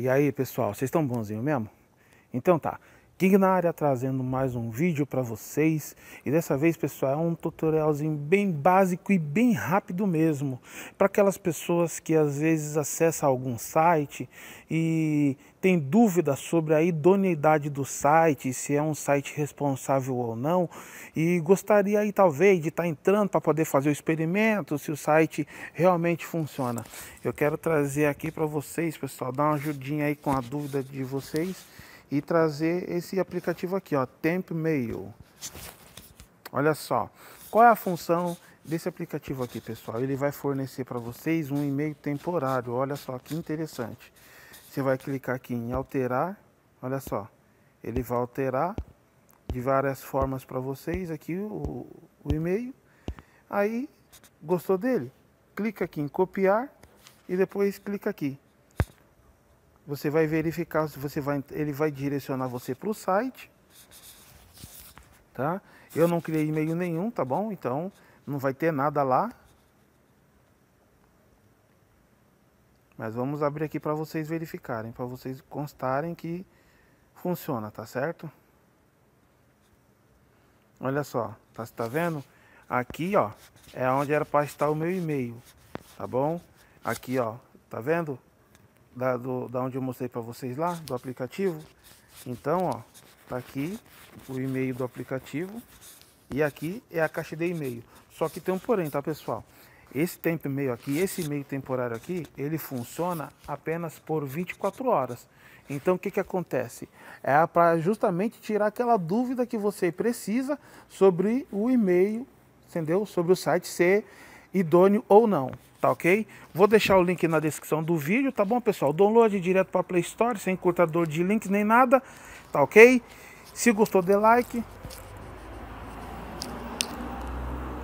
E aí, pessoal, vocês estão bonzinho mesmo? Então tá área trazendo mais um vídeo para vocês e dessa vez pessoal é um tutorialzinho bem básico e bem rápido mesmo para aquelas pessoas que às vezes acessam algum site e tem dúvidas sobre a idoneidade do site, se é um site responsável ou não e gostaria aí talvez de estar tá entrando para poder fazer o experimento se o site realmente funciona. Eu quero trazer aqui para vocês pessoal, dar uma ajudinha aí com a dúvida de vocês e trazer esse aplicativo aqui, ó, Temp Mail. Olha só, qual é a função desse aplicativo aqui, pessoal? Ele vai fornecer para vocês um e-mail temporário. Olha só que interessante. Você vai clicar aqui em alterar. Olha só, ele vai alterar de várias formas para vocês aqui o, o e-mail. Aí, gostou dele? Clica aqui em copiar e depois clica aqui você vai verificar se você vai, ele vai direcionar você para o site, tá? Eu não criei e-mail nenhum, tá bom? Então não vai ter nada lá. Mas vamos abrir aqui para vocês verificarem, para vocês constarem que funciona, tá certo? Olha só, tá, tá vendo? Aqui, ó, é onde era para estar o meu e-mail, tá bom? Aqui, ó, tá vendo? da, do, da onde eu mostrei para vocês lá, do aplicativo. Então, ó, tá aqui o e-mail do aplicativo e aqui é a caixa de e-mail. Só que tem um porém, tá, pessoal? Esse tempo e-mail aqui, esse e-mail temporário aqui, ele funciona apenas por 24 horas. Então o que, que acontece? É para justamente tirar aquela dúvida que você precisa sobre o e-mail, entendeu? Sobre o site ser idôneo ou não tá ok? Vou deixar o link na descrição do vídeo, tá bom, pessoal? Download direto para Play Store, sem cortador de links nem nada, tá ok? Se gostou, dê like.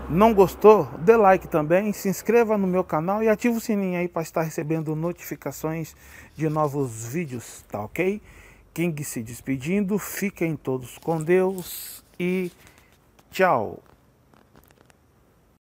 Não gostou? Dê like também, se inscreva no meu canal e ative o sininho aí para estar recebendo notificações de novos vídeos, tá ok? King se despedindo, fiquem todos com Deus e tchau!